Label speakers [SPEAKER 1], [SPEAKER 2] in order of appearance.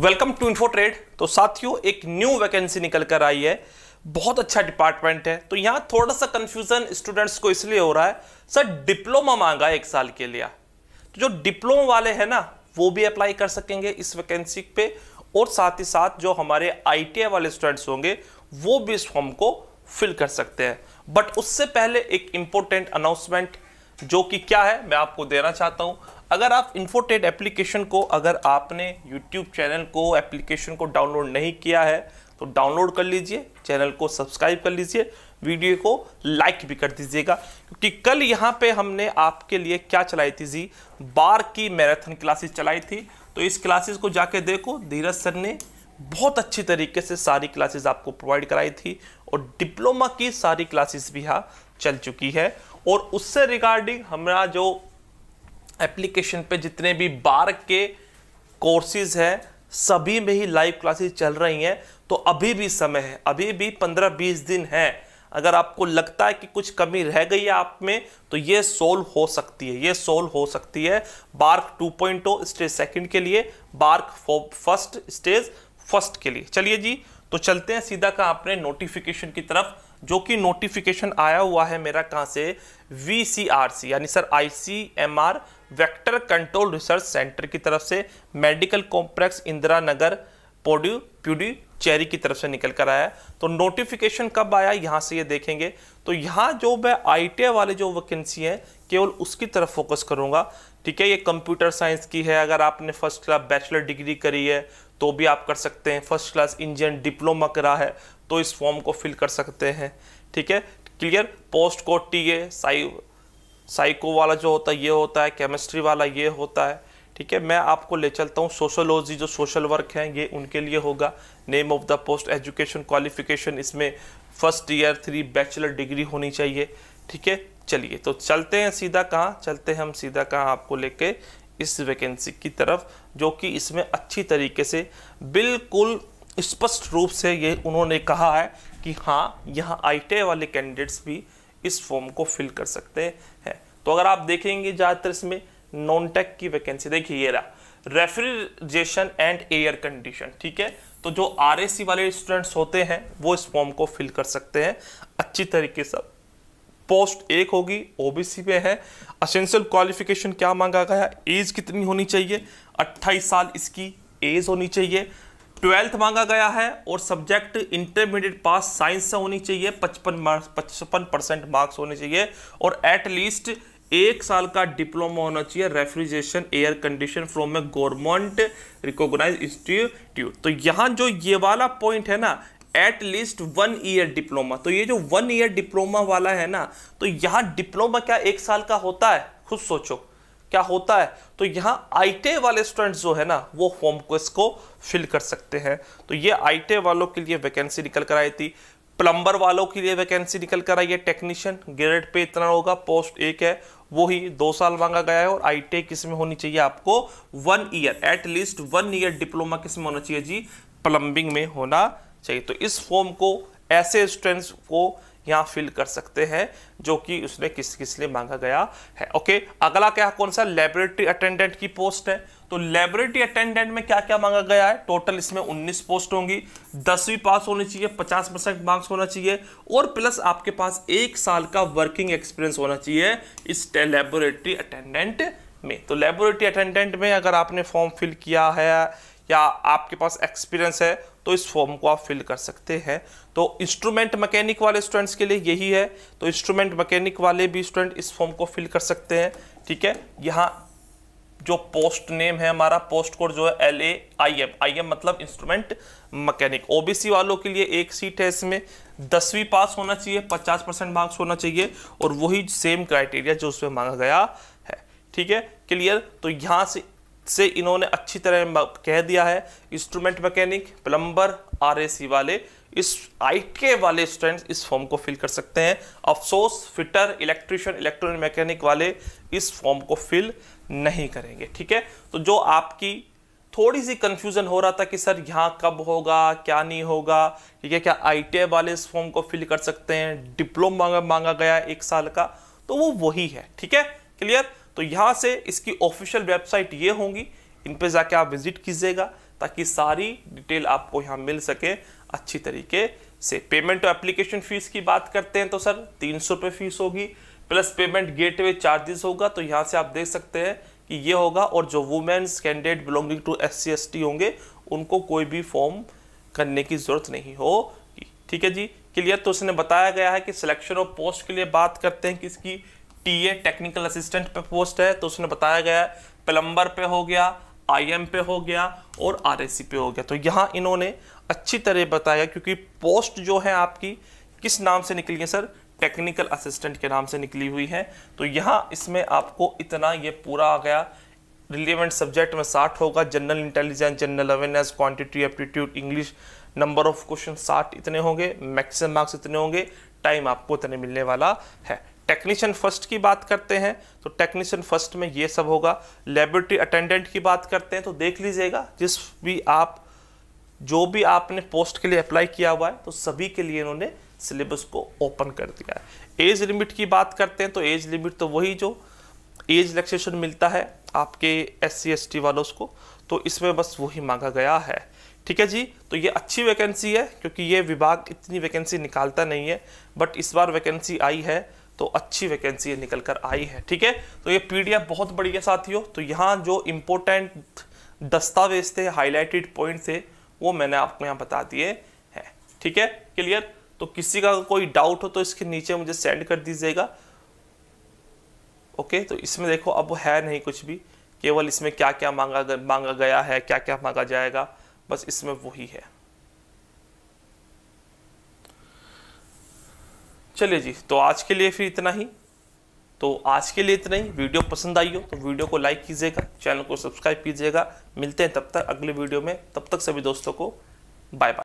[SPEAKER 1] welcome to info trade तो साथियों एक न्यू वैकेंसी निकल कर आई है बहुत अच्छा डिपार्टमेंट है तो यहाँ थोड़ा सा कंफ्यूजन स्टूडेंट्स को इसलिए हो रहा है सर डिप्लोमा मांगा है एक साल के लिए तो जो डिप्लोमा वाले हैं ना वो भी अप्लाई कर सकेंगे इस वैकेंसी पे और साथ ही साथ जो हमारे आई वाले स्टूडेंट्स होंगे वो भी इस फॉर्म को फिल कर सकते हैं बट उससे पहले एक इम्पोर्टेंट अनाउंसमेंट जो कि क्या है मैं आपको देना चाहता हूँ अगर आप इन्फोटेड एप्लीकेशन को अगर आपने यूट्यूब चैनल को एप्लीकेशन को डाउनलोड नहीं किया है तो डाउनलोड कर लीजिए चैनल को सब्सक्राइब कर लीजिए वीडियो को लाइक भी कर दीजिएगा क्योंकि कल यहाँ पे हमने आपके लिए क्या चलाई थी जी बार की मैराथन क्लासेस चलाई थी तो इस क्लासेस को जाके देखो धीरज सर ने बहुत अच्छी तरीके से सारी क्लासेस आपको प्रोवाइड कराई थी और डिप्लोमा की सारी क्लासेस भी यहाँ चल चुकी है और उससे रिगार्डिंग हमारा जो एप्लीकेशन पे जितने भी बार के कोर्सेज हैं सभी में ही लाइव क्लासेस चल रही हैं तो अभी भी समय है अभी भी पंद्रह बीस दिन है अगर आपको लगता है कि कुछ कमी रह गई है आप में तो ये सोल्व हो सकती है ये सोल्व हो सकती है बार्क 2.0 स्टेज सेकेंड के लिए बार्क फर्स्ट स्टेज फर्स्ट के लिए चलिए जी तो चलते हैं सीधा का आपने नोटिफिकेशन की तरफ जो कि नोटिफिकेशन आया हुआ है मेरा कहाँ से वी यानी सर आई वेक्टर कंट्रोल रिसर्च सेंटर की तरफ से मेडिकल कॉम्प्लेक्स इंदिरा नगर पोड्यू प्यूडी चेरी की तरफ से निकल कर आया है तो नोटिफिकेशन कब आया यहाँ से ये देखेंगे तो यहाँ जो मैं आई वाले जो वैकेंसी हैं केवल उसकी तरफ फोकस करूँगा ठीक है ये कंप्यूटर साइंस की है अगर आपने फर्स्ट क्लास बैचलर डिग्री करी है तो भी आप कर सकते हैं फर्स्ट क्लास इंजीनियर डिप्लोमा करा है तो इस फॉर्म को फिल कर सकते हैं ठीक है clear post code T A साइ साइको वाला जो होता है ये होता है केमिस्ट्री वाला ये होता है ठीक है मैं आपको ले चलता हूँ सोशोलॉजी जो सोशल वर्क हैं ये उनके लिए होगा name of the post education qualification इसमें first year three bachelor degree होनी चाहिए ठीक है चलिए तो चलते हैं सीधा कहाँ चलते हैं हम सीधा कहाँ आपको लेके इस वैकेंसी की तरफ जो कि इसमें अच्छी तरीके से बिल्कुल स्पष्ट रूप से ये उन्होंने कहा है कि हाँ यहाँ आई वाले कैंडिडेट्स भी इस फॉर्म को फिल कर सकते हैं तो अगर आप देखेंगे ज़्यादातर इसमें नॉन टेक की वैकेंसी देखिए ये रहा रेफ्रिजेशन एंड एयर कंडीशन ठीक है तो जो आर वाले स्टूडेंट्स होते हैं वो इस फॉर्म को फिल कर सकते हैं अच्छी तरीके से पोस्ट एक होगी ओबीसी पे है असेंशियल क्वालिफिकेशन क्या मांगा गया एज कितनी होनी चाहिए 28 साल इसकी एज होनी चाहिए ट्वेल्थ मांगा गया है और सब्जेक्ट इंटरमीडिएट पास साइंस से होनी चाहिए पचपन पचपन परसेंट मार्क्स होने चाहिए और एट लीस्ट एक साल का डिप्लोमा होना चाहिए refrigeration air condition from a government recognise institute तो यहाँ जो ये वाला पॉइंट है ना at least one year diploma तो ये जो वन ईयर डिप्लोमा वाला है ना तो यहाँ डिप्लोमा क्या एक साल का होता है खुद सोचो क्या होता है तो यहाँ आईटे वाले स्टूडेंट्स जो है ना वो फॉर्म को इसको फिल कर सकते हैं तो ये आईटे वालों के लिए वैकेंसी निकल कर आई थी प्लम्बर वालों के लिए वैकेंसी निकल कर आई है टेक्नीशियन ग्रेड पे इतना होगा पोस्ट एक है वो ही दो साल मांगा गया है और आई टी किस में होनी चाहिए आपको one year at least one year diploma किस में होना चाहिए जी प्लम्बिंग में होना चाहिए तो इस फॉर्म को ऐसे स्टूडेंट्स को यहाँ फिल कर सकते हैं जो कि उसने किस किस लिए मांगा गया है ओके अगला क्या कौन सा लेबोरेटरी अटेंडेंट की पोस्ट है तो लेबोरेटरी अटेंडेंट में क्या क्या मांगा गया है टोटल इसमें 19 पोस्ट होंगी दसवीं पास होनी चाहिए 50 परसेंट मार्क्स होना चाहिए और प्लस आपके पास एक साल का वर्किंग एक्सपीरियंस होना चाहिए इस लेबोरेटरी अटेंडेंट में तो लेबोरेटरी अटेंडेंट में अगर आपने फॉर्म फिल किया है या आपके पास एक्सपीरियंस है तो इस फॉर्म को आप फिल कर सकते हैं तो इंस्ट्रूमेंट मैकेनिक वाले स्टूडेंट्स के लिए यही है तो इंस्ट्रूमेंट मैकेनिक वाले भी स्टूडेंट इस फॉर्म को फिल कर सकते हैं ठीक है यहाँ जो पोस्ट नेम है हमारा पोस्ट कोड जो है L A I M I M मतलब इंस्ट्रूमेंट मैकेनिक ओबीसी वालों के लिए एक सीट है इसमें दसवीं पास होना चाहिए पचास परसेंट मार्क्स होना चाहिए और वही सेम क्राइटेरिया जो उसमें मांगा गया है ठीक है क्लियर तो यहाँ से से इन्होंने अच्छी तरह कह दिया है इंस्ट्रूमेंट मैकेनिक प्लम्बर आर वाले इस आईटीए वाले स्टूडेंट्स इस फॉर्म को फिल कर सकते हैं अफसोस फिटर इलेक्ट्रिशियन इलेक्ट्रॉनिक मैकेनिक वाले इस फॉर्म को फिल नहीं करेंगे ठीक है तो जो आपकी थोड़ी सी कंफ्यूजन हो रहा था कि सर यहाँ कब होगा क्या नहीं होगा ठीक है क्या आई वाले इस फॉर्म को फिल कर सकते हैं डिप्लोमा मांगा गया एक साल का तो वो वही है ठीक है क्लियर तो यहाँ से इसकी ऑफिशियल वेबसाइट ये होंगी इन पर जाके आप विजिट कीजिएगा ताकि सारी डिटेल आपको यहाँ मिल सके अच्छी तरीके से पेमेंट और एप्लीकेशन फ़ीस की बात करते हैं तो सर तीन सौ रुपये फ़ीस होगी प्लस पेमेंट गेटवे चार्जेस होगा तो यहाँ से आप देख सकते हैं कि ये होगा और जो womens candidate belonging to S C होंगे उनको कोई भी फॉर्म करने की ज़रूरत नहीं होगी ठीक है जी क्लियर तो उसने बताया गया है कि सिलेक्शन ऑफ पोस्ट के लिए बात करते हैं किसकी टीए टेक्निकल असिस्टेंट पे पोस्ट है तो उसने बताया गया प्लम्बर पे हो गया आईएम पे हो गया और आरएसी पे हो गया तो यहाँ इन्होंने अच्छी तरह बताया क्योंकि पोस्ट जो है आपकी किस नाम से निकली है सर टेक्निकल असिस्टेंट के नाम से निकली हुई है तो यहाँ इसमें आपको इतना ये पूरा आ गया रिलेवेंट सब्जेक्ट में साठ होगा general intelligence general awareness quantity aptitude English number of question साठ इतने होंगे मैक्सिमम मार्क्स इतने होंगे टाइम आपको इतने मिलने वाला है टेक्नीशियन फर्स्ट की बात करते हैं तो टेक्नीशियन फर्स्ट में ये सब होगा लेबोरेटरी अटेंडेंट की बात करते हैं तो देख लीजिएगा जिस भी आप जो भी आपने पोस्ट के लिए अप्लाई किया हुआ है तो सभी के लिए इन्होंने सिलेबस को ओपन कर दिया है एज लिमिट की बात करते हैं तो एज लिमिट तो वही जो एज रिलैक्सेशन मिलता है आपके एस सी एस टी वालों को तो इसमें बस वही मांगा गया है ठीक है जी तो ये अच्छी वैकेंसी है क्योंकि ये विभाग इतनी वैकेंसी निकालता नहीं है बट इस बार वैकेंसी आई है तो अच्छी वैकेंसी निकल कर आई है ठीक है तो ये पीडीएफ बहुत बढ़िया साथियों तो यहाँ जो इम्पोर्टेंट दस्तावेज थे हाईलाइटेड पॉइंट थे वो मैंने आपको यहाँ बता दिए हैं ठीक है क्लियर तो किसी का कोई डाउट हो तो इसके नीचे मुझे सेंड कर दीजिएगा ओके तो इसमें देखो अब है नहीं कुछ भी केवल इसमें क्या क्या मांगा मांगा गया है क्या क्या मांगा जाएगा बस इसमें वही है चलिए जी तो आज के लिए फिर इतना ही तो आज के लिए इतना ही वीडियो पसंद आई हो तो वीडियो को लाइक कीजिएगा चैनल को सब्सक्राइब कीजिएगा मिलते हैं तब तक अगले वीडियो में तब तक सभी दोस्तों को बाय बाय